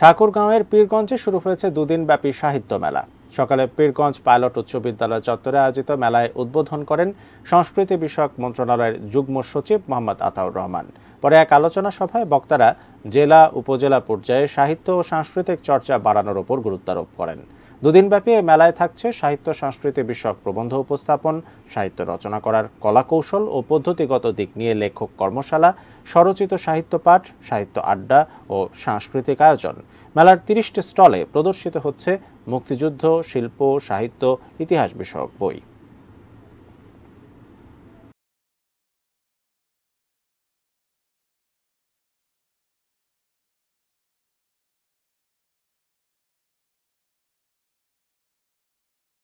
ঠাকুরগাঁওয়ের পীরগঞ্জে শুরু হয়েছে দুদিনব্যাপী সাহিত্য মেলা সকালে পীরগঞ্জ পাইলট উচ্চ বিদ্যালয় চত্বরে আয়োজিত মেলায় উদ্বোধন করেন সংস্কৃতি বিষয়ক মন্ত্রণালয়ের যুগ্ম সচিব মোহাম্মদ আতাউর রহমান পরে এক আলোচনা সভায় বক্তারা জেলা উপজেলা পর্যায়ে সাহিত্য ও সাংস্কৃতিক চর্চা বাড়ানোর ওপর গুরুত্বারোপ করেন দুদিনব্যাপী এই মেলায় থাকছে সাহিত্য সংস্কৃতি বিষয়ক প্রবন্ধ উপস্থাপন সাহিত্য রচনা করার কলাকৌশল ও পদ্ধতিগত দিক নিয়ে লেখক কর্মশালা স্বরচিত সাহিত্য পাঠ সাহিত্য আড্ডা ও সাংস্কৃতিক আয়োজন মেলার তিরিশটি স্টলে প্রদর্শিত হচ্ছে মুক্তিযুদ্ধ শিল্প সাহিত্য ইতিহাস বিষয়ক বই